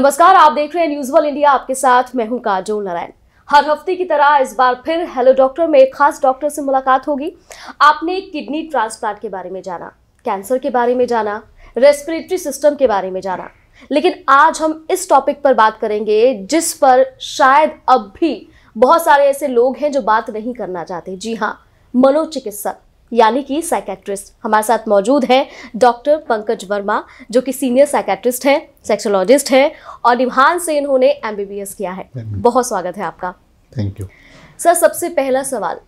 नमस्कार आप देख रहे हैं न्यूज वन इंडिया आपके साथ मैं हूं काजोल नारायण हर हफ्ते की तरह इस बार फिर हेलो डॉक्टर में एक खास डॉक्टर से मुलाकात होगी आपने किडनी ट्रांसप्लांट के बारे में जाना कैंसर के बारे में जाना रेस्पिरेटरी सिस्टम के बारे में जाना लेकिन आज हम इस टॉपिक पर बात करेंगे जिस पर शायद अब भी बहुत सारे ऐसे लोग हैं जो बात नहीं करना चाहते जी हाँ मनोचिकित्सक यानी कि साइकेट्रिस्ट हमारे साथ मौजूद है डॉक्टर पंकज वर्मा जो कि सीनियर साइकेट्रिस्ट हैं सेक्सोलॉजिस्ट हैं और निभान से इन्होंने एम किया है बहुत स्वागत है आपका थैंक यू सर सबसे पहला सवाल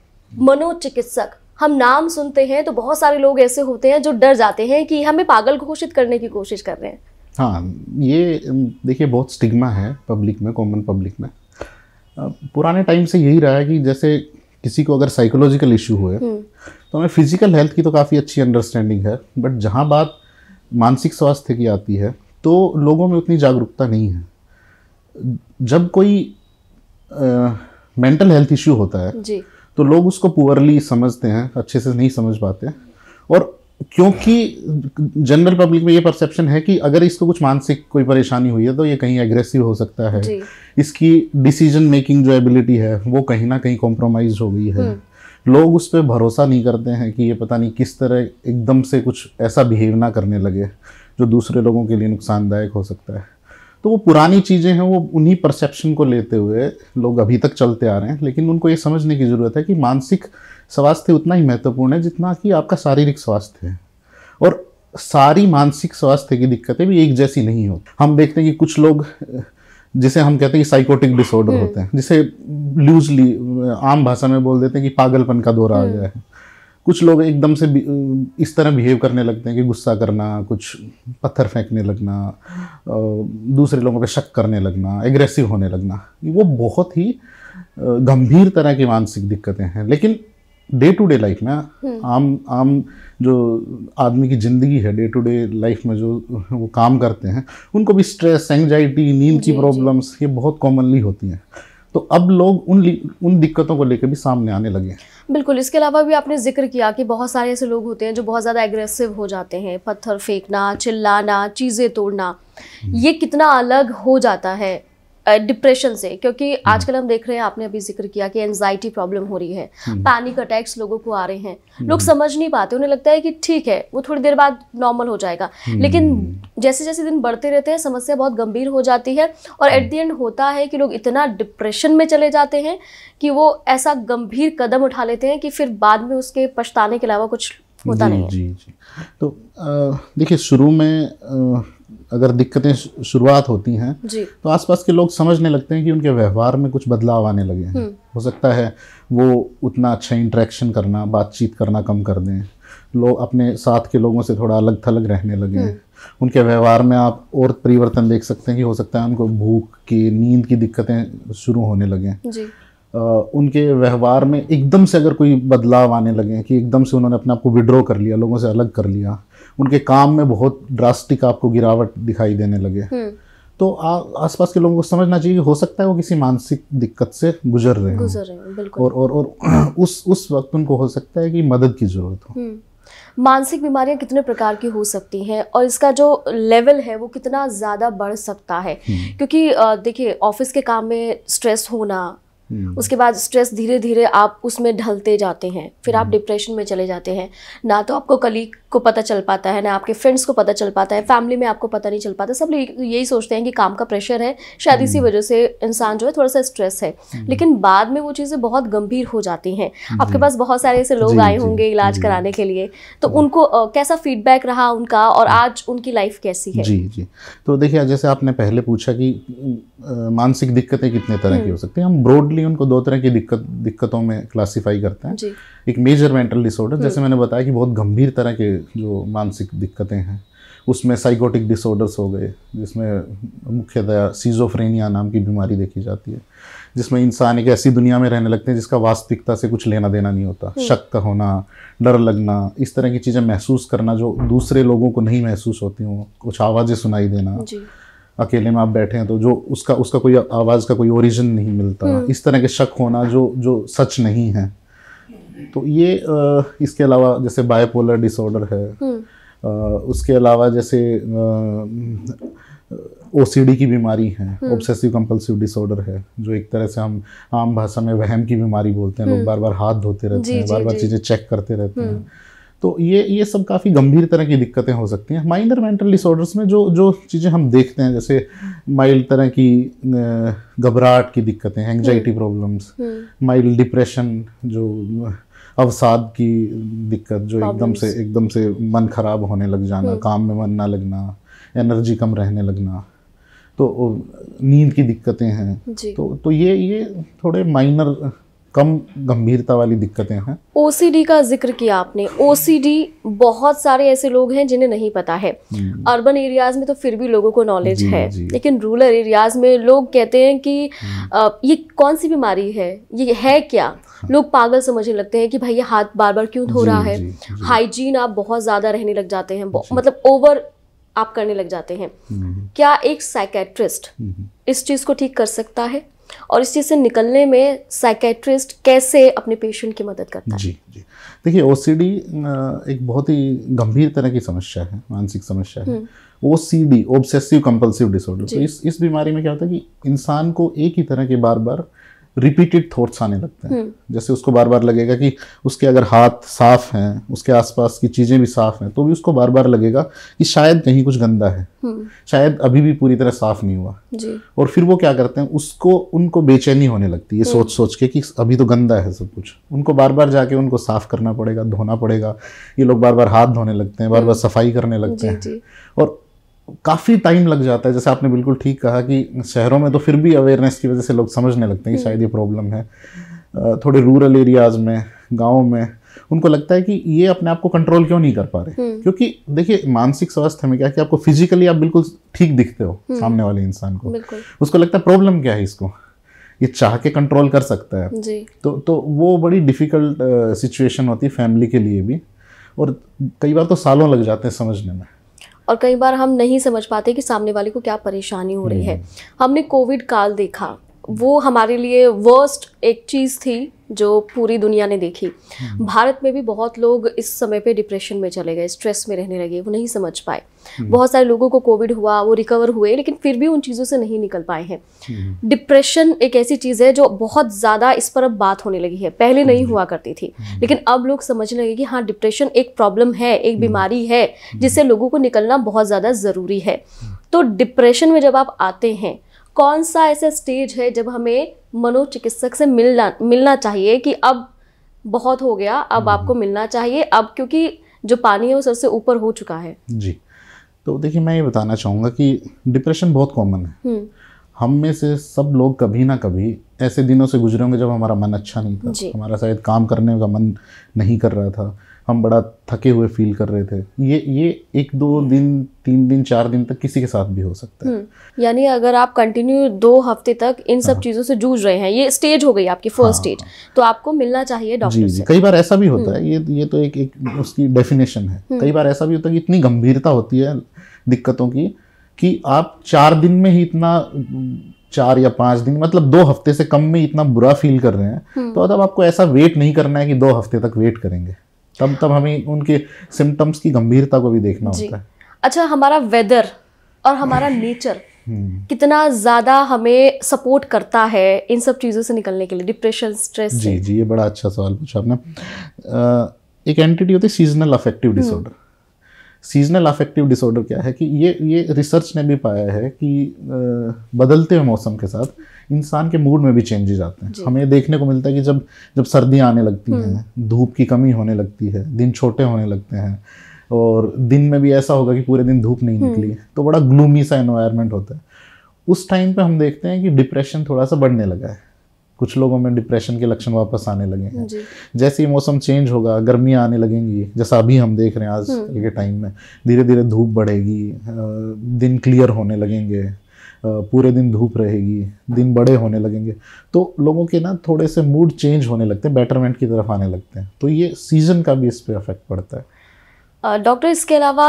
मनोचिकित्सक हम नाम सुनते हैं तो बहुत सारे लोग ऐसे होते हैं जो डर जाते हैं कि हमें पागल घोषित करने की कोशिश कर रहे हैं हाँ ये देखिए बहुत स्टिग्मा है पब्लिक में कॉमन पब्लिक में पुराने टाइम से यही रहा है कि जैसे किसी को अगर साइकोलॉजिकल इशू हुए हम्म। तो हमें फिज़िकल हेल्थ की तो काफ़ी अच्छी अंडरस्टैंडिंग है बट जहाँ बात मानसिक स्वास्थ्य की आती है तो लोगों में उतनी जागरूकता नहीं है जब कोई मेंटल हेल्थ इश्यू होता है जी। तो लोग उसको पुअरली समझते हैं अच्छे से नहीं समझ पाते और क्योंकि जनरल पब्लिक में ये परसेप्शन है कि अगर इसको कुछ मानसिक कोई परेशानी हुई है तो ये कहीं एग्रेसिव हो सकता है इसकी डिसीजन मेकिंग जो एबिलिटी है वो कहीं ना कहीं कॉम्प्रोमाइज हो गई है हम्म। लोग उस पर भरोसा नहीं करते हैं कि ये पता नहीं किस तरह एकदम से कुछ ऐसा बिहेव ना करने लगे जो दूसरे लोगों के लिए नुकसानदायक हो सकता है तो वो पुरानी चीज़ें हैं वो उन्हीं परसेप्शन को लेते हुए लोग अभी तक चलते आ रहे हैं लेकिन उनको ये समझने की ज़रूरत है कि मानसिक स्वास्थ्य उतना ही महत्वपूर्ण है जितना कि आपका शारीरिक स्वास्थ्य है और सारी मानसिक स्वास्थ्य की दिक्कतें भी एक जैसी नहीं होती हम देखते हैं कि कुछ लोग जिसे हम कहते हैं कि साइकोटिक डिसऑर्डर हम्म। होते हैं जिसे लूजली आम भाषा में बोल देते हैं कि पागलपन का दौरा आ हम्म। गया है कुछ लोग एकदम से इस तरह बिहेव करने लगते हैं कि गुस्सा करना कुछ पत्थर फेंकने लगना दूसरे लोगों पर शक करने लगना एग्रेसिव होने लगना वो बहुत ही गंभीर तरह की मानसिक दिक्कतें हैं लेकिन डे टू डे लाइफ में हम्म। आम आम जो आदमी की ज़िंदगी है डे टू डे लाइफ में जो वो काम करते हैं उनको भी स्ट्रेस एंगजाइटी नींद की प्रॉब्लम्स ये बहुत कॉमनली होती हैं तो अब लोग उन उन दिक्कतों को लेकर भी सामने आने लगे बिल्कुल इसके अलावा भी आपने जिक्र किया कि बहुत सारे ऐसे लोग होते हैं जो बहुत ज़्यादा एग्रेसिव हो जाते हैं पत्थर फेंकना चिल्लाना चीज़ें तोड़ना हम्म। ये कितना अलग हो जाता है डिप्रेशन से क्योंकि हम्म। आजकल हम देख रहे हैं आपने अभी जिक्र किया कि एनजाइटी प्रॉब्लम हो रही है पैनिक हम्म। अटैक्स लोगों को आ रहे हैं हम्म। लोग समझ नहीं पाते उन्हें लगता है कि ठीक है वो थोड़ी देर बाद नॉर्मल हो जाएगा लेकिन जैसे जैसे दिन बढ़ते रहते हैं समस्या बहुत गंभीर हो जाती है और एट दी एंड होता है कि लोग इतना डिप्रेशन में चले जाते हैं कि वो ऐसा गंभीर कदम उठा लेते हैं कि फिर बाद में उसके पछताने के अलावा कुछ होता नहीं है जी जी तो देखिए शुरू में अगर दिक्कतें शुरुआत होती हैं तो आसपास के लोग समझने लगते हैं कि उनके व्यवहार में कुछ बदलाव आने लगे हैं हम्म। हो सकता है वो उतना अच्छा इंट्रैक्शन करना बातचीत करना कम कर दें लोग अपने साथ के लोगों से थोड़ा अलग थलग रहने लगे हम्म। उनके व्यवहार में आप और परिवर्तन देख सकते हैं कि हो सकता है उनको भूख की नींद की दिक्कतें शुरू होने लगें Uh, उनके व्यवहार में एकदम से अगर कोई बदलाव आने लगे कि एकदम से उन्होंने अपने आप को विड्रॉ कर लिया लोगों से अलग कर लिया उनके काम में बहुत ड्रास्टिक आपको गिरावट दिखाई देने लगे हम्म। तो आ, आसपास के लोगों को समझना चाहिए कि हो सकता है वो किसी मानसिक दिक्कत से गुजर रहे हैं और और और उस उस वक्त उनको हो सकता है कि मदद की ज़रूरत हो हम्म। मानसिक बीमारियां कितने प्रकार की हो सकती हैं और इसका जो लेवल है वो कितना ज़्यादा बढ़ सकता है हम्म। क्योंकि देखिए ऑफिस के काम में स्ट्रेस होना हम्म। उसके बाद स्ट्रेस धीरे धीरे आप उसमें ढलते जाते हैं फिर आप डिप्रेशन हम्म। में चले जाते हैं ना तो आपको कलीग को पता चल पाता है ना आपके फ्रेंड्स को पता चल पाता है फैमिली में आपको पता नहीं चल पाता सब लोग यही सोचते हैं कि काम का प्रेशर है शायद इसी हम्म। वजह से इंसान जो है थोड़ा सा स्ट्रेस है लेकिन बाद में वो चीज़ें बहुत गंभीर हो जाती हैं आपके पास बहुत सारे ऐसे लोग आए होंगे इलाज कराने के लिए तो उनको कैसा फीडबैक रहा उनका और आज उनकी लाइफ कैसी है जी जी तो देखिए जैसे आपने पहले पूछा कि मानसिक दिक्कतें कितने तरह की हो सकती हैं हम ब्रॉडली बेसिकली उनको दो तरह की दिक्कत दिक्कतों में क्लासिफाई करते हैं एक मेजर मेंटल डिसऑर्डर जैसे हम्म। मैंने बताया कि बहुत गंभीर तरह के जो मानसिक दिक्कतें हैं उसमें साइकोटिक डिसऑर्डर्स हो गए जिसमें मुख्यतः सीजोफ्रेनिया नाम की बीमारी देखी जाती है जिसमें इंसान एक ऐसी दुनिया में रहने लगते हैं जिसका वास्तविकता से कुछ लेना देना नहीं होता हम्म। शक का होना डर लगना इस तरह की चीज़ें महसूस करना जो दूसरे लोगों को नहीं महसूस होती हों कुछ आवाज़ें सुनाई देना जी। अकेले में आप बैठे हैं तो जो उसका उसका कोई आवाज़ का कोई ओरिजिन नहीं मिलता हम्म। इस तरह के शक होना जो जो सच नहीं है तो ये इसके अलावा जैसे बायोपोलर डिसऑर्डर है हम्म। उसके अलावा जैसे ओसीडी की बीमारी है ऑब्सेसिव कंपल्सिव डिसऑर्डर है जो एक तरह से हम आम भाषा में वहम की बीमारी बोलते हैं लोग हम्म। बार बार हाथ धोते रहते हैं बार बार चीज़ें चेक करते रहते हैं तो ये ये सब काफ़ी गंभीर तरह की दिक्कतें हो सकती हैं माइनर मेंटल डिसऑर्डर्स में जो जो चीज़ें हम देखते हैं जैसे माइल्ड तरह की घबराहट की दिक्कतें एंगजाइटी प्रॉब्लम्स माइल्ड डिप्रेशन जो अवसाद की दिक्कत जो एकदम से एकदम से मन खराब होने लग जाना हम्म। काम में मन ना लगना एनर्जी कम रहने लगना तो नींद की दिक्कतें हैं तो तो ये ये थोड़े माइनर कम गंभीरता वाली दिक्कतें हैं ओसीडी का जिक्र किया आपने ओसीडी बहुत सारे ऐसे लोग हैं जिन्हें नहीं पता है अर्बन हम्म। एरियाज में तो फिर भी लोगों को नॉलेज है जी। लेकिन रूरल एरियाज में लोग कहते हैं कि आ, हम्म। ये कौन सी बीमारी है ये है क्या हाँ। लोग पागल समझने लगते हैं कि भाई ये हाथ बार बार क्यों धो रहा है हाइजीन आप बहुत ज़्यादा रहने लग जाते हैं मतलब ओवर आप करने लग जाते हैं हम्म। क्या एक साइकेट्रिस्ट इस चीज़ को ठीक कर सकता है और इस चीज़ से निकलने में साइकेट्रिस्ट कैसे अपने पेशेंट की मदद करता है जी जी देखिए ओ एक बहुत ही गंभीर तरह की समस्या है मानसिक समस्या है O C D obsessive compulsive disorder तो इस इस बीमारी में क्या होता है कि इंसान को एक ही तरह के बार बार रिपीटेड थॉट्स आने लगते हैं हम्म। जैसे उसको बार बार लगेगा कि उसके अगर हाथ साफ हैं उसके आसपास की चीज़ें भी साफ हैं तो भी उसको बार बार लगेगा कि शायद कहीं कुछ गंदा है हम्म। शायद अभी भी पूरी तरह साफ नहीं हुआ जी। और फिर वो क्या करते हैं उसको उनको बेचैनी होने लगती है हम्म। सोच सोच के कि अभी तो गंदा है सब कुछ उनको बार बार जाके उनको साफ करना पड़ेगा धोना पड़ेगा ये लोग बार बार हाथ धोने लगते हैं बार बार सफाई करने लगते हैं और काफ़ी टाइम लग जाता है जैसे आपने बिल्कुल ठीक कहा कि शहरों में तो फिर भी अवेयरनेस की वजह से लोग समझने लगते हैं कि शायद ये प्रॉब्लम है थोड़े रूरल एरियाज़ में गाँव में उनको लगता है कि ये अपने आप को कंट्रोल क्यों नहीं कर पा रहे हम्म। क्योंकि देखिए मानसिक स्वास्थ्य में क्या कि आपको फिजिकली आप बिल्कुल ठीक दिखते हो हम्म। सामने वाले इंसान को उसको लगता है प्रॉब्लम क्या है इसको ये चाह के कंट्रोल कर सकता है जी। तो तो वो बड़ी डिफ़िकल्ट सिचुएशन होती है फैमिली के लिए भी और कई बार तो सालों लग जाते हैं समझने में और कई बार हम नहीं समझ पाते कि सामने वाले को क्या परेशानी हो रही है हम्म। हमने कोविड काल देखा वो हमारे लिए वर्स्ट एक चीज़ थी जो पूरी दुनिया ने देखी हम्म। भारत में भी बहुत लोग इस समय पे डिप्रेशन में चले गए स्ट्रेस में रहने लगे वो नहीं समझ पाए हम्म। बहुत सारे लोगों को कोविड हुआ वो रिकवर हुए लेकिन फिर भी उन चीज़ों से नहीं निकल पाए हैं डिप्रेशन हम्म। एक ऐसी चीज़ है जो बहुत ज़्यादा इस पर अब बात होने लगी है पहले नहीं हुआ करती थी लेकिन अब लोग समझने लगे कि हाँ डिप्रेशन एक प्रॉब्लम है एक बीमारी है जिससे लोगों को निकलना बहुत ज़्यादा ज़रूरी है तो डिप्रेशन में जब आप आते हैं कौन सा ऐसा स्टेज है जब हमें मनोचिकित्सक से मिलना मिलना चाहिए कि अब बहुत हो गया अब हम्म। आपको मिलना चाहिए अब क्योंकि जो पानी है वो सबसे ऊपर हो चुका है जी तो देखिए मैं ये बताना चाहूँगा कि डिप्रेशन बहुत कॉमन है हम्म। हम में से सब लोग कभी ना कभी ऐसे दिनों से गुजरे होंगे जब हमारा मन अच्छा नहीं था हमारा शायद काम करने का मन नहीं कर रहा था हम बड़ा थके हुए फील कर रहे थे ये ये एक दो दिन तीन दिन चार दिन तक किसी के साथ भी हो सकता है हम्म। यानी अगर आप कंटिन्यू दो हफ्ते तक इन सब हाँ। चीज़ों से जूझ रहे हैं ये स्टेज हो गई आपकी फर्स्ट स्टेज हाँ। तो आपको मिलना चाहिए डॉक्टर जी, जी कई बार ऐसा भी होता हम्म। है ये ये तो एक, एक उसकी डेफिनेशन है हम्म। कई बार ऐसा भी होता है कि इतनी गंभीरता होती है दिक्कतों की कि आप चार दिन में ही इतना चार या पांच दिन मतलब दो हफ्ते से कम में इतना बुरा फील कर रहे हैं तो अब आपको ऐसा वेट नहीं करना है कि दो हफ्ते तक वेट करेंगे तब तब हमें उनके सिम्टम्स की गंभीरता को भी देखना होता है अच्छा हमारा वेदर और हमारा नेचर हम्म। कितना ज़्यादा हमें सपोर्ट करता है इन सब चीज़ों से निकलने के लिए डिप्रेशन स्ट्रेस जी जी ये बड़ा अच्छा सवाल पूछा आपने एक एंटिटी होती है seasonal affective disorder seasonal affective disorder क्या है कि ये ये रिसर्च ने भी पाया है कि बदलते हुए मौसम के साथ इंसान के मूड में भी चेंजेस आते हैं हमें देखने को मिलता है कि जब जब सर्दियाँ आने लगती हम्म। हैं धूप की कमी होने लगती है दिन छोटे होने लगते हैं और दिन में भी ऐसा होगा कि पूरे दिन धूप नहीं हम्म। निकली तो बड़ा ग्लूमी सा इन्वायरमेंट होता है उस टाइम पे हम देखते हैं कि डिप्रेशन थोड़ा सा बढ़ने लगा है कुछ लोगों में डिप्रेशन के लक्षण वापस आने लगे हैं जैसे ही मौसम चेंज होगा गर्मियाँ आने लगेंगी जैसा अभी हम देख रहे हैं आज हम्म। के टाइम में धीरे धीरे धूप बढ़ेगी दिन क्लियर होने लगेंगे पूरे दिन धूप रहेगी दिन बड़े होने लगेंगे तो लोगों के ना थोड़े से मूड चेंज होने लगते हैं बेटरमेंट की तरफ आने लगते हैं तो ये सीज़न का भी इस पर अफेक्ट पड़ता है डॉक्टर इसके अलावा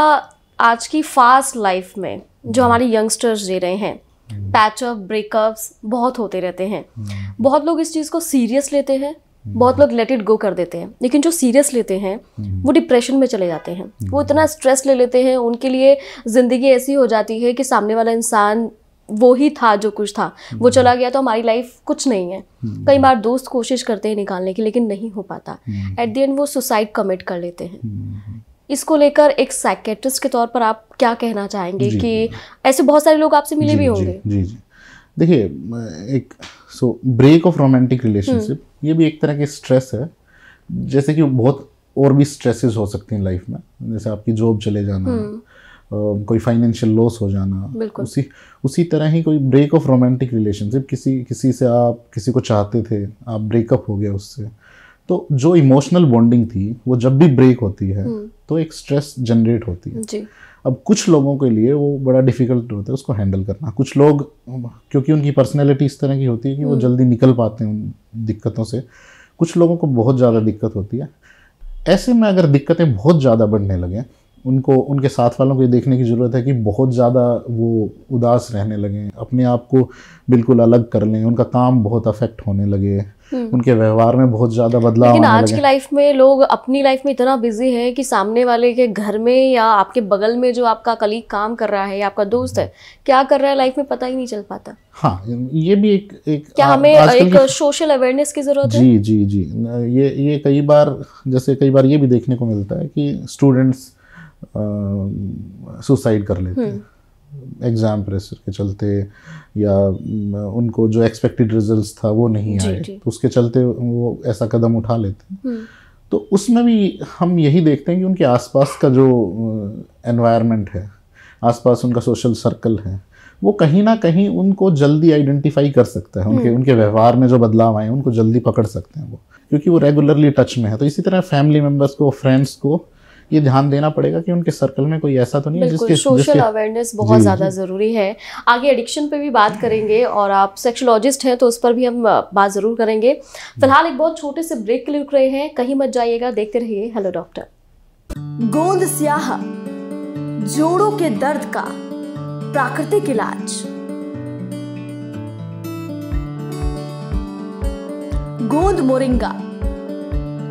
आज की फास्ट लाइफ में जो हम्म। हमारे यंगस्टर्स जी रहे हैं पैचअप हम्म। ब्रेकअप्स बहुत होते रहते हैं हम्म। बहुत लोग इस चीज़ को सीरियस लेते हैं बहुत लोग लेट इट गो कर देते हैं लेकिन जो सीरियस लेते हैं वो डिप्रेशन में चले जाते हैं वो इतना स्ट्रेस ले लेते हैं उनके लिए ज़िंदगी ऐसी हो जाती है कि सामने वाला इंसान वो ही था जो कुछ था वो हम्म। चला गया तो हमारी लाइफ कुछ नहीं है हम्म। कई बार दोस्त कोशिश करते हैं निकालने की लेकिन नहीं हो पाता एट द एंड वो सुसाइड कमिट कर लेते हैं हम्म। इसको लेकर एक साइकेट्रिस्ट के तौर पर आप क्या कहना चाहेंगे कि ऐसे बहुत सारे लोग आपसे मिले भी होंगे जी जी देखिए एक so break of romantic relationship ये भी एक तरह के स्ट्रेस है जैसे कि बहुत और भी स्ट्रेसेस हो सकते हैं लाइफ में जैसे आपकी जॉब चले जाना कोई फाइनेंशियल लॉस हो जाना उसी उसी तरह ही कोई ब्रेक ऑफ रोमांटिक रिलेशनशिप किसी किसी से आप किसी को चाहते थे आप ब्रेकअप हो गया उससे तो जो इमोशनल बॉन्डिंग थी वो जब भी ब्रेक होती है हम्म। तो एक स्ट्रेस जनरेट होती है जी। अब कुछ लोगों के लिए वो बड़ा डिफिकल्ट होता है उसको हैंडल करना कुछ लोग क्योंकि उनकी पर्सनैलिटी इस तरह की होती है कि वो हम्म। जल्दी निकल पाते हैं उन दिक्कतों से कुछ लोगों को बहुत ज़्यादा दिक्कत होती है ऐसे में अगर दिक्कतें बहुत ज़्यादा बढ़ने लगें उनको उनके साथ वालों को ये देखने की ज़रूरत है कि बहुत ज़्यादा वो उदास रहने लगे अपने आप को बिल्कुल अलग कर लें उनका काम बहुत अफेक्ट होने लगे हम्म। उनके व्यवहार में बहुत ज़्यादा बदलाव लेकिन आज की लाइफ में लोग अपनी लाइफ में इतना बिजी है कि सामने वाले के घर में या आपके बगल में जो आपका कलीग काम कर रहा है या आपका दोस्त है क्या कर रहा है लाइफ में पता ही नहीं चल पाता हाँ ये भी एक एक क्या आ, हमें एक सोशल अवेयरनेस की ज़रूरत है जी जी जी ये ये कई बार जैसे कई बार ये भी देखने को मिलता है कि स्टूडेंट्स सुसाइड कर लेते हैं एग्ज़ाम प्रेशर के चलते या उनको जो एक्सपेक्टेड रिजल्ट्स था वो नहीं आए तो उसके चलते वो ऐसा कदम उठा लेते हैं हम्म। तो उसमें भी हम यही देखते हैं कि उनके आसपास का जो एनवायरनमेंट है आसपास उनका सोशल सर्कल है वो कहीं ना कहीं उनको जल्दी आइडेंटिफाई कर सकता है उनके हम्म। उनके व्यवहार में जो बदलाव आए उनको जल्दी पकड़ सकते हैं वो क्योंकि वो रेगुलरली टच में है तो इसी तरह फैमिली मेम्बर्स को फ्रेंड्स को ये ध्यान देना पड़ेगा कि उनके सर्कल में कोई ऐसा तो नहीं है जिसके सोशल अवेयरनेस बहुत ज़्यादा ज़रूरी है आगे एडिक्शन पे भी बात करेंगे और आप सेक्शोलॉजिस्ट हैं तो उस पर भी हम बात ज़रूर करेंगे फिलहाल एक बहुत छोटे से ब्रेक के लिए रुक रहे हैं कहीं मत जाइएगा देखते रहिए हेलो डॉक्टर गोंद स्याह जोड़ों के दर्द का प्राकृतिक इलाज गोंद मोरिंगा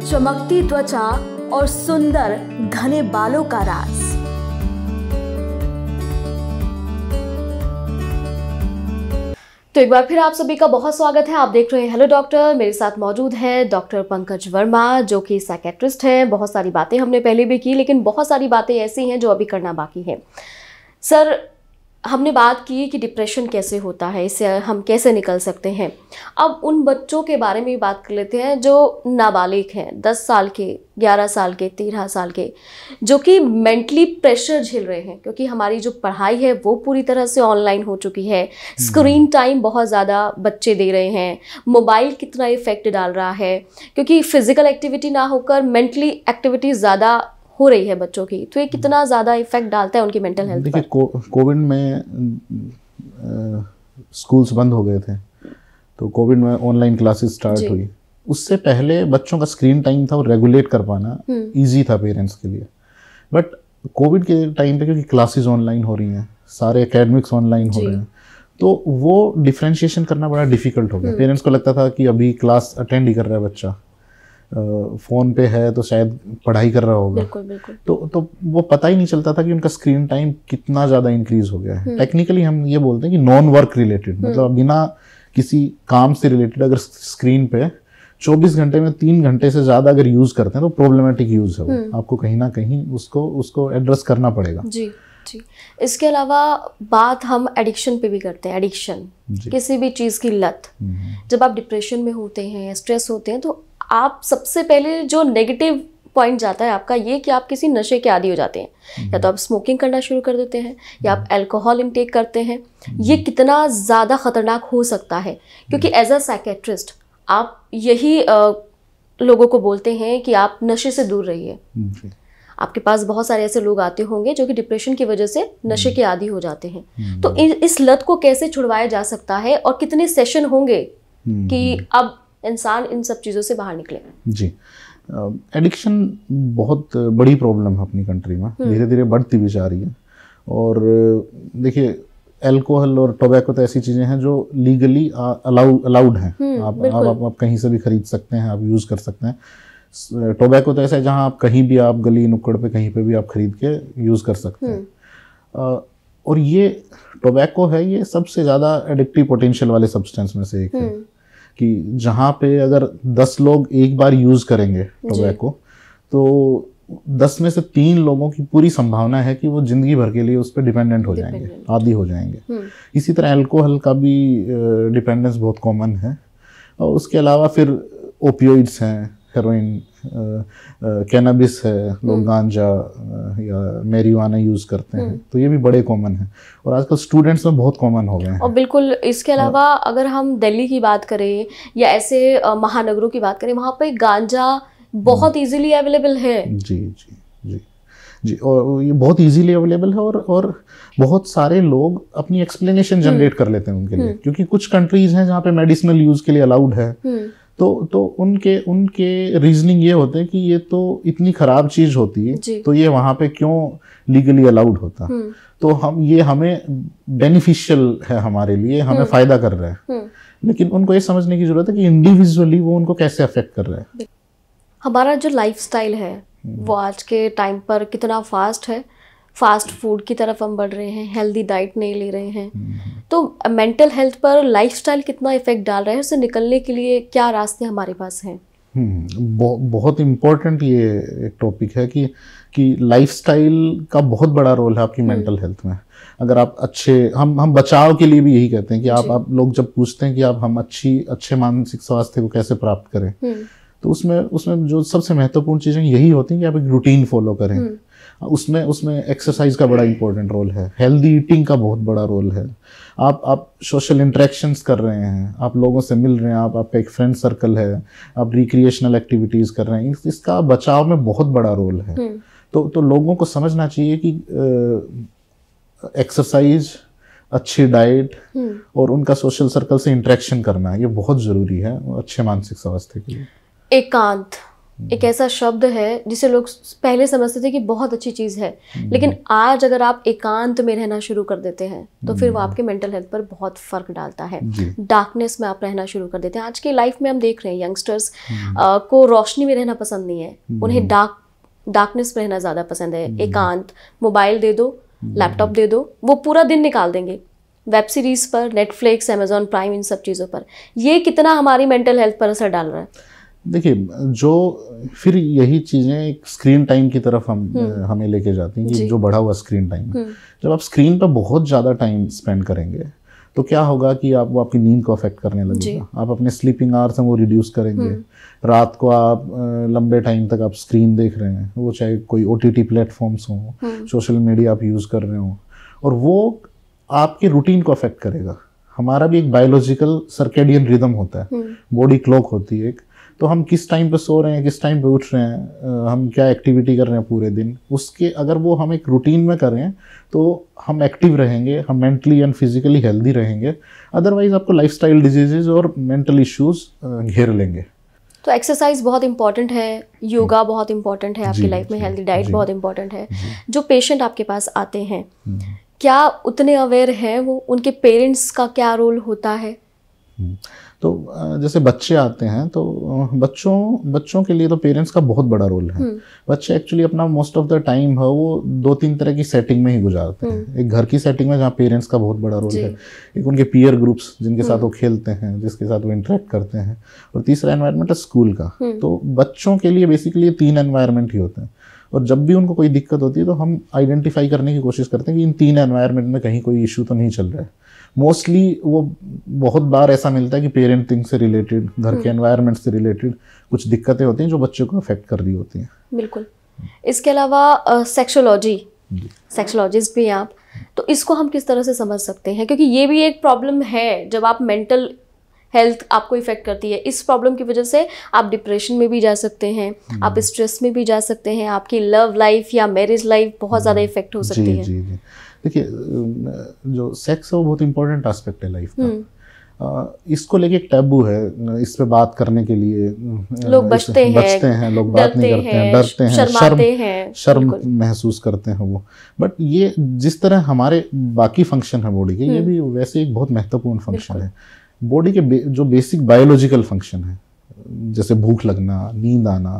चमकती त्वचा और सुंदर घने बालों का राज तो एक बार फिर आप सभी का बहुत स्वागत है आप देख रहे हैं हेलो डॉक्टर मेरे साथ मौजूद हैं डॉक्टर पंकज वर्मा जो कि साइकेट्रिस्ट हैं बहुत सारी बातें हमने पहले भी की लेकिन बहुत सारी बातें ऐसी हैं जो अभी करना बाकी है सर हमने बात की कि डिप्रेशन कैसे होता है इससे हम कैसे निकल सकते हैं अब उन बच्चों के बारे में भी बात कर लेते हैं जो नाबालिग हैं दस साल के ग्यारह साल के तेरह साल के जो कि मेंटली प्रेशर झेल रहे हैं क्योंकि हमारी जो पढ़ाई है वो पूरी तरह से ऑनलाइन हो चुकी है स्क्रीन टाइम हम्म। बहुत ज़्यादा बच्चे दे रहे हैं मोबाइल कितना इफ़ेक्ट डाल रहा है क्योंकि फ़िज़िकल एक्टिविटी ना होकर मेंटली एक्टिविटी ज़्यादा हो रही है बच्चों की तो ये हम्म। कितना ज़्यादा इफेक्ट डालता है उनकी मेंटल हेल्थ देखिए कोविड में स्कूल्स बंद हो गए थे तो कोविड में ऑनलाइन क्लासेस स्टार्ट हुई उससे पहले बच्चों का स्क्रीन टाइम था वो रेगुलेट कर पाना ईजी हम्म। था पेरेंट्स के लिए बट कोविड के टाइम पे क्योंकि क्लासेस ऑनलाइन हो रही हैं सारे अकेडमिक्स ऑनलाइन हो रहे हैं तो वो डिफ्रेंशिएशन करना बड़ा डिफिकल्ट हो गया पेरेंट्स हम्म। को लगता था कि अभी क्लास अटेंड ही कर रहा है बच्चा फ़ोन पे है तो शायद पढ़ाई कर रहा होगा बिल्कुल बिल्कुल तो तो वो पता ही नहीं चलता था कि उनका स्क्रीन टाइम कितना ज़्यादा इंक्रीज हो गया है टेक्निकली हम्म। हम ये बोलते हैं कि नॉन वर्क रिलेटेड मतलब बिना किसी काम से रिलेटेड अगर स्क्रीन पे 24 घंटे में तीन घंटे से ज़्यादा अगर यूज़ करते हैं तो प्रॉब्लमेटिक यूज़ है वो हम्म। आपको कहीं ना कहीं उसको उसको एड्रेस करना पड़ेगा जी जी इसके अलावा बात हम एडिक्शन पे भी करते हैं एडिक्शन किसी भी चीज़ की लत हम्म। जब आप डिप्रेशन में होते हैं स्ट्रेस होते हैं तो आप सबसे पहले जो नेगेटिव पॉइंट जाता है आपका ये कि आप किसी नशे के आदि हो जाते हैं या तो आप स्मोकिंग करना शुरू कर देते हैं या आप अल्कोहल इनटेक करते हैं ये कितना ज़्यादा ख़तरनाक हो सकता है क्योंकि एज अ साइकेट्रिस्ट आप यही आ, लोगों को बोलते हैं कि आप नशे से दूर रहिए आपके पास बहुत सारे ऐसे लोग आते होंगे जो कि डिप्रेशन की वजह से नशे के आदि हो जाते हैं हम्म। तो इस लत को कैसे छुड़वाया जा सकता है और कितने सेशन होंगे हम्म। कि अब इंसान इन सब चीज़ों से बाहर निकले जी एडिक्शन बहुत बड़ी प्रॉब्लम है अपनी कंट्री में हम्म। धीरे धीरे बढ़ती भी जा रही है और देखिए एल्कोहल और टोबैको तो ऐसी चीज़ें हैं जो लीगली अलाउ अलाउड हैं हम्म, आप आप, आप आप कहीं से भी खरीद सकते हैं आप यूज़ कर सकते हैं टोबैको तो ऐसा है जहाँ आप कहीं भी आप गली नुक्कड़ पे कहीं पे भी आप खरीद के यूज़ कर सकते हैं हम्म। और ये टोबैको है ये सबसे ज़्यादा एडिक्टिव पोटेंशियल वाले सब्सटेंस में से एक है कि जहाँ पे अगर दस लोग एक बार यूज़ करेंगे टोबैको तो दस में से तीन लोगों की पूरी संभावना है कि वो जिंदगी भर के लिए उस पर डिपेंडेंट हो जाएंगे आदि हो जाएंगे हम्म। इसी तरह अल्कोहल का भी डिपेंडेंस बहुत कॉमन है और उसके अलावा फिर ओपियोइड्स हैं हेरोइन कैनबिस uh, uh, है लोग हम्म। गांजा uh, या मेरीवाना यूज़ करते हैं हम्म। तो ये भी बड़े कॉमन है और आजकल स्टूडेंट्स में बहुत कॉमन हो गए हैं और बिल्कुल इसके हाँ। अलावा अगर हम दिल्ली की बात करें या ऐसे महानगरों की बात करें वहाँ पर गांजा बहुत ईजिली हम्म। अवेलेबल है जी जी जी जी और ये बहुत इजीली अवेलेबल है और और बहुत सारे लोग अपनी एक्सप्लेनेशन जनरेट कर लेते हैं उनके लिए क्योंकि कुछ कंट्रीज हैं जहाँ पे मेडिसिनल यूज़ के लिए अलाउड है तो तो उनके उनके रीजनिंग ये होते हैं कि ये तो इतनी खराब चीज होती है तो ये वहां पे क्यों लीगली अलाउड होता हम्म। तो हम ये हमें बेनिफिशियल है हमारे लिए हमें हम्म। फायदा कर रहा है हम्म। लेकिन उनको ये समझने की जरूरत है कि इंडिविजुअली वो उनको कैसे अफेक्ट कर रहा है हमारा जो लाइफ है वो आज के टाइम पर कितना फास्ट है फास्ट फूड की तरफ हम बढ़ रहे हैं हेल्दी डाइट नहीं ले रहे हैं तो मेंटल हेल्थ पर लाइफस्टाइल कितना इफेक्ट डाल रहा है उससे निकलने के लिए क्या रास्ते हमारे पास हैं हम्म, बहु, बहुत इम्पोर्टेंट ये एक टॉपिक है कि कि लाइफस्टाइल का बहुत बड़ा रोल है आपकी मेंटल हम्म। हेल्थ में अगर आप अच्छे हम हम बचाव के लिए भी यही कहते हैं कि आप आप लोग जब पूछते हैं कि आप हम अच्छी अच्छे मानसिक स्वास्थ्य को कैसे प्राप्त करें हम्म। तो उसमें उसमें जो सबसे महत्वपूर्ण चीज़ें यही होती हैं कि आप एक रूटीन फॉलो करें उसमें उसमें एक्सरसाइज का बड़ा इंपॉर्टेंट रोल है हेल्दी ईटिंग का बहुत बड़ा रोल है आप आप सोशल इंट्रैक्शंस कर रहे हैं आप लोगों से मिल रहे हैं आप आपका एक फ्रेंड सर्कल है आप रिक्रिएशनल एक्टिविटीज़ कर रहे हैं इसका बचाव में बहुत बड़ा रोल है हम्म। तो तो लोगों को समझना चाहिए कि एक्सरसाइज अच्छी डाइट हम्म। और उनका सोशल सर्कल से इंट्रैक्शन करना ये बहुत ज़रूरी है अच्छे मानसिक स्वास्थ्य के लिए एकांत एक ऐसा शब्द है जिसे लोग पहले समझते थे कि बहुत अच्छी चीज़ है हम्म। लेकिन आज अगर आप एकांत में रहना शुरू कर देते हैं तो फिर वो हम्म। आपके मेंटल हेल्थ पर बहुत फ़र्क डालता है डार्कनेस में आप रहना शुरू कर देते हैं आज की लाइफ में हम देख रहे हैं यंगस्टर्स हम्म। को रोशनी में रहना पसंद नहीं है उन्हें डार्क डार्कनेस में रहना ज़्यादा पसंद है एकांत मोबाइल दे दो लैपटॉप दे दो वो पूरा दिन निकाल देंगे वेब सीरीज़ पर नेटफ्लिक्स अमेजोन प्राइम इन सब चीज़ों पर ये कितना हमारी मेंटल हेल्थ पर असर डाल रहा है देखिए जो फिर यही चीज़ें एक स्क्रीन टाइम की तरफ हम हम्म। हमें लेके जाती हैं कि जो बढ़ा हुआ स्क्रीन टाइम हम्म। जब आप स्क्रीन पर बहुत ज़्यादा टाइम स्पेंड करेंगे तो क्या होगा कि आप वो आपकी नींद को अफेक्ट करने लगेगा आप अपने स्लीपिंग आवर्स हैं वो रिड्यूस करेंगे हम्म। रात को आप लंबे टाइम तक आप स्क्रीन देख रहे हैं वो चाहे कोई ओ टी टी प्लेटफॉर्म्स हों सोशल मीडिया आप यूज़ कर रहे हो और वो आपके रूटीन को अफेक्ट करेगा हमारा भी एक बायोलॉजिकल सर्केडियन रिदम होता है बॉडी क्लॉक होती है एक तो हम किस टाइम पे सो रहे हैं किस टाइम पे उठ रहे हैं हम क्या एक्टिविटी कर रहे हैं पूरे दिन उसके अगर वो हम एक रूटीन में करें तो हम एक्टिव रहेंगे हम मेंटली एंड फिजिकली हेल्दी रहेंगे अदरवाइज आपको स्टाइल डिजीजेज और मेंटल इश्यूज घेर लेंगे तो एक्सरसाइज बहुत इंपॉर्टेंट है योगा हम्म। बहुत इंपॉर्टेंट है आपकी लाइफ में हेल्दी डाइट बहुत इंपॉर्टेंट है जो पेशेंट आपके पास आते हैं हम्म। क्या उतने अवेयर हैं वो उनके पेरेंट्स का क्या रोल होता है हम्म। तो जैसे बच्चे आते हैं तो बच्चों बच्चों के लिए तो पेरेंट्स का बहुत बड़ा रोल है हम्म। बच्चे एक्चुअली अपना मोस्ट ऑफ द टाइम है वो दो तीन तरह की सेटिंग में ही गुजारते हैं हम्म। एक घर की सेटिंग में जहाँ पेरेंट्स का बहुत बड़ा रोल है एक उनके पीयर ग्रुप्स जिनके साथ वो हम्म। खेलते हैं जिसके साथ वो इंटरेक्ट करते हैं और तीसरा एनवायरमेंट है स्कूल का तो बच्चों के लिए बेसिकली तीन एनवायरमेंट ही होते हैं और जब भी उनको कोई दिक्कत होती है तो हम आइडेंटिफाई करने की कोशिश करते हैं कि इन तीन एनवायरमेंट में कहीं कोई इशू तो नहीं चल रहा है मोस्टली वो बहुत बार ऐसा मिलता है कि पेरेंटिंग से रिलेटेड घर के एनवायरनमेंट हम्म। से रिलेटेड कुछ दिक्कतें होती हैं जो बच्चों को अफेक्ट कर रही होती हैं बिल्कुल इसके अलावा सेक्शोलॉजी सेक्सोलॉजिस्ट भी हैं आप तो इसको हम किस तरह से समझ सकते हैं क्योंकि ये भी एक प्रॉब्लम है जब आप मेंटल हेल्थ आपको इफेक्ट करती है इस प्रॉब्लम की वजह से आप डिप्रेशन में भी जा सकते हैं हम्म। आप स्ट्रेस में भी जा सकते हैं आपकी लव लाइफ या मैरिज लाइफ बहुत ज़्यादा हम्म। इफेक्ट हो सकती है देखिए जो सेक्स है वो बहुत इंपॉर्टेंट एस्पेक्ट है लाइफ का हम्म। इसको लेके एक टैबू है इस पे बात करने के लिए लोग बचते हैं बचते हैं लोग बात नहीं करते हैं डरते हैं शर्म हैं, शर्म महसूस करते हैं वो बट ये जिस तरह हमारे बाकी फंक्शन है बॉडी के ये भी वैसे एक बहुत महत्वपूर्ण फंक्शन है बॉडी के जो बेसिक बायोलॉजिकल फंक्शन है जैसे भूख लगना नींद आना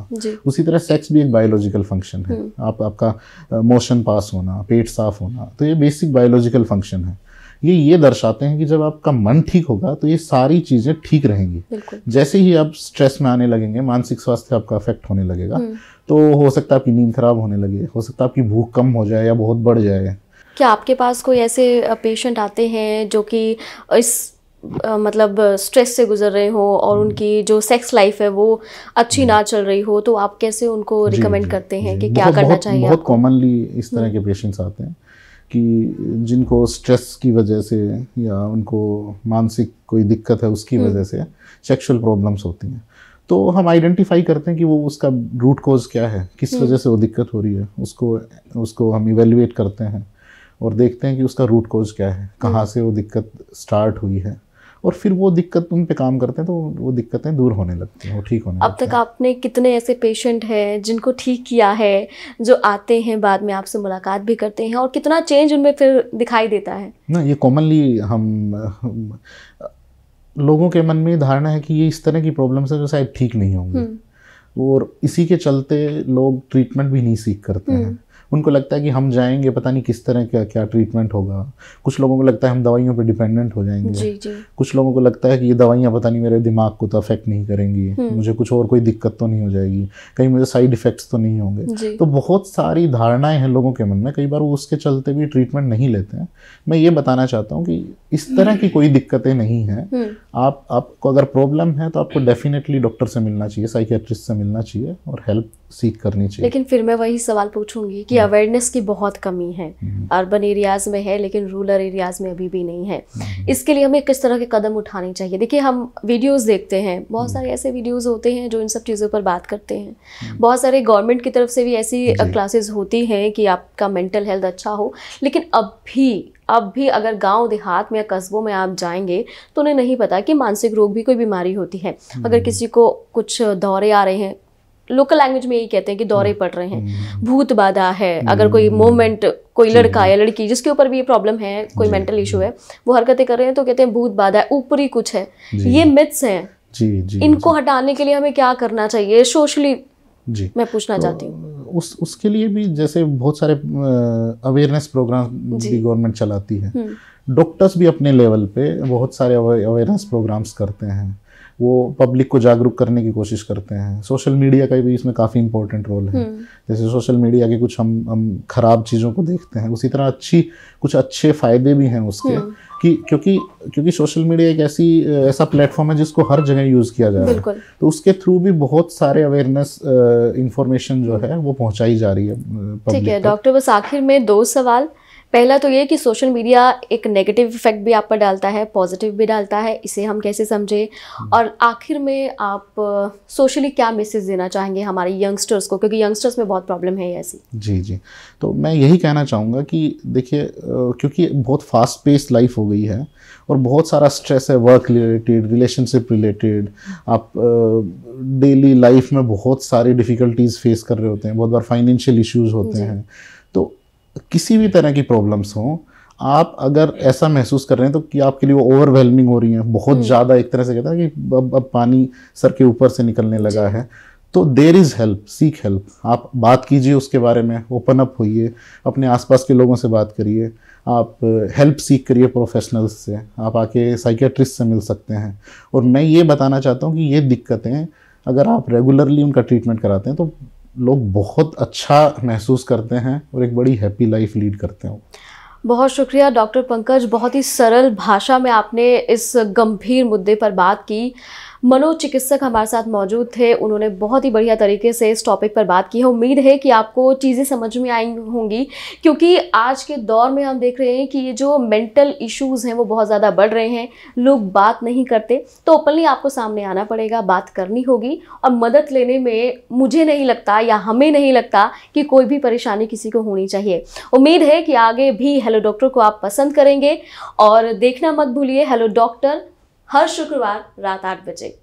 उसी तरह सेक्स भी एक बायोलॉजिकल फंक्शन है हम्म। आप आपका मोशन पास होना पेट साफ होना तो ये बेसिक बायोलॉजिकल फंक्शन है ये ये दर्शाते हैं कि जब आपका मन ठीक होगा तो ये सारी चीज़ें ठीक रहेंगी जैसे ही आप स्ट्रेस में आने लगेंगे मानसिक स्वास्थ्य आपका अफेक्ट होने लगेगा हम्म। तो हो सकता है आपकी नींद खराब होने लगे हो सकता है आपकी भूख कम हो जाए या बहुत बढ़ जाए क्या आपके पास कोई ऐसे पेशेंट आते हैं जो कि इस मतलब स्ट्रेस से गुजर रहे हो और हम्म। उनकी जो सेक्स लाइफ है वो अच्छी ना चल रही हो तो आप कैसे उनको रिकमेंड करते हैं कि क्या करना चाहिए बहुत कॉमनली इस तरह के पेशेंट्स हम्म। आते हैं कि जिनको स्ट्रेस की वजह से या उनको मानसिक कोई दिक्कत है उसकी हम्म। वजह से सेक्सुअल प्रॉब्लम्स होती हैं तो हम आइडेंटिफाई करते हैं कि वो उसका रूट कॉज क्या है किस वजह से वो दिक्कत हो रही है उसको उसको हम इवेल्युएट करते हैं और देखते हैं कि उसका रूट कॉज क्या है कहाँ से वो दिक्कत स्टार्ट हुई है और फिर वो दिक्कत उन पे काम करते हैं तो वो दिक्कतें दूर होने लगती हैं वो ठीक होने अब तक आपने कितने ऐसे पेशेंट हैं जिनको ठीक किया है जो आते हैं बाद में आपसे मुलाकात भी करते हैं और कितना चेंज उनमें फिर दिखाई देता है ना ये कॉमनली हम लोगों के मन में धारणा है कि ये इस तरह की प्रॉब्लम है जो शायद ठीक नहीं होंगी हम्म। और इसी के चलते लोग ट्रीटमेंट भी नहीं सीख करते हैं हम्म। उनको लगता है कि हम जाएंगे पता नहीं किस तरह का क्या ट्रीटमेंट होगा कुछ लोगों को लगता है हम दवाइयों पर डिपेंडेंट हो जाएंगे जी, जी. कुछ लोगों को लगता है कि ये दवाइयाँ पता नहीं मेरे दिमाग को तो अफेक्ट नहीं करेंगी हम्म। मुझे कुछ और कोई दिक्कत तो नहीं हो जाएगी कहीं मुझे साइड इफ़ेक्ट्स तो नहीं होंगे तो बहुत सारी धारणाएं हैं लोगों के मन में कई बार वो उसके चलते भी ट्रीटमेंट नहीं लेते हैं मैं ये बताना चाहता हूँ कि इस तरह की कोई दिक्कतें नहीं हैं हम्म। आप आपको अगर प्रॉब्लम है तो आपको डेफिनेटली डॉक्टर से मिलना चाहिए साइकेट्रिस्ट से मिलना चाहिए और हेल्प सीख करनी चाहिए लेकिन फिर मैं वही सवाल पूछूंगी कि अवेयरनेस हम्म। की बहुत कमी है अर्बन हम्म। एरियाज़ में है लेकिन रूरल एरियाज़ में अभी भी नहीं है हम्म। इसके लिए हमें किस तरह के कदम उठाने चाहिए देखिए हम वीडियोज़ देखते हैं बहुत सारे ऐसे वीडियोज़ होते हैं जो इन सब चीज़ों पर बात करते हैं बहुत सारे गवर्नमेंट की तरफ से भी ऐसी क्लासेज होती हैं कि आपका मेंटल हेल्थ अच्छा हो लेकिन अब भी अब भी अगर गांव देहात में या कस्बों में आप जाएंगे तो उन्हें नहीं पता कि मानसिक रोग भी कोई बीमारी होती है अगर किसी को कुछ दौरे आ रहे हैं लोकल लैंग्वेज में यही कहते हैं कि दौरे हम्म। पड़ रहे हैं हम्म। भूत बाधा है अगर कोई मूवमेंट हम्म। कोई लड़का या लड़की जिसके ऊपर भी ये प्रॉब्लम है कोई मेंटल इशू है वो हरकतें कर रहे हैं तो कहते हैं भूत बाधा है ऊपरी कुछ है ये मिथ्स हैं जी जी इनको हटाने के लिए हमें क्या करना चाहिए सोशली जी मैं पूछना तो चाहती हूँ उस उसके लिए भी जैसे बहुत सारे अवेयरनेस प्रोग्राम भी गवर्नमेंट चलाती है डॉक्टर्स भी अपने लेवल पे बहुत सारे अवेयरनेस प्रोग्राम्स करते हैं वो पब्लिक को जागरूक करने की कोशिश करते हैं सोशल मीडिया का भी इसमें काफ़ी इंपॉर्टेंट रोल है हम्म। जैसे सोशल मीडिया के कुछ हम हम खराब चीज़ों को देखते हैं उसी तरह अच्छी कुछ अच्छे फ़ायदे भी हैं उसके हम्म। कि क्योंकि क्योंकि सोशल मीडिया एक ऐसी ऐसा प्लेटफॉर्म है जिसको हर जगह यूज़ किया जा रहा है तो उसके थ्रू भी बहुत सारे अवेयरनेस इंफॉर्मेशन uh, जो है वो पहुँचाई जा रही है uh, ठीक है डॉक्टर बस आखिर में दो सवाल पहला तो ये कि सोशल मीडिया एक नेगेटिव इफेक्ट भी आप पर डालता है पॉजिटिव भी डालता है इसे हम कैसे समझें हम्म। और आखिर में आप सोशली क्या मैसेज देना चाहेंगे हमारे यंगस्टर्स को क्योंकि यंगस्टर्स में बहुत प्रॉब्लम है ऐसी जी जी तो मैं यही कहना चाहूँगा कि देखिए क्योंकि बहुत फास्ट पेस्ड लाइफ हो गई है और बहुत सारा स्ट्रेस है वर्क रिलेटेड रिलेशनशिप रिलेटेड आप डेली लाइफ में बहुत सारी डिफ़िकल्टीज़ फेस कर रहे होते हैं बहुत बार फाइनेंशियल इश्यूज़ होते हैं तो किसी भी तरह की प्रॉब्लम्स हों आप अगर ऐसा महसूस कर रहे हैं तो कि आपके लिए वो ओवरवेलमिंग हो रही हैं बहुत हम्म। ज़्यादा एक तरह से कहते हैं कि अब अब पानी सर के ऊपर से निकलने लगा है तो there is help seek help आप बात कीजिए उसके बारे में ओपन अप होइए अपने आसपास के लोगों से बात करिए आप हेल्प सीख करिए प्रोफेशनल्स से आप आके साइकेट्रिस्ट से मिल सकते हैं और मैं ये बताना चाहता हूँ कि ये दिक्कतें अगर आप रेगुलरली उनका ट्रीटमेंट कराते हैं तो लोग बहुत अच्छा महसूस करते हैं और एक बड़ी हैप्पी लाइफ लीड करते हैं बहुत शुक्रिया डॉक्टर पंकज बहुत ही सरल भाषा में आपने इस गंभीर मुद्दे पर बात की मनोचिकित्सक हमारे साथ मौजूद थे उन्होंने बहुत ही बढ़िया तरीके से इस टॉपिक पर बात की है उम्मीद है कि आपको चीज़ें समझ में आई होंगी क्योंकि आज के दौर में हम देख रहे हैं कि ये जो मेंटल इश्यूज़ हैं वो बहुत ज़्यादा बढ़ रहे हैं लोग बात नहीं करते तो ओपनली आपको सामने आना पड़ेगा बात करनी होगी और मदद लेने में मुझे नहीं लगता या हमें नहीं लगता कि कोई भी परेशानी किसी को होनी चाहिए उम्मीद है कि आगे भी हेलो डॉक्टर को आप पसंद करेंगे और देखना मत भूलिए हेलो डॉक्टर हर शुक्रवार रात आठ बजे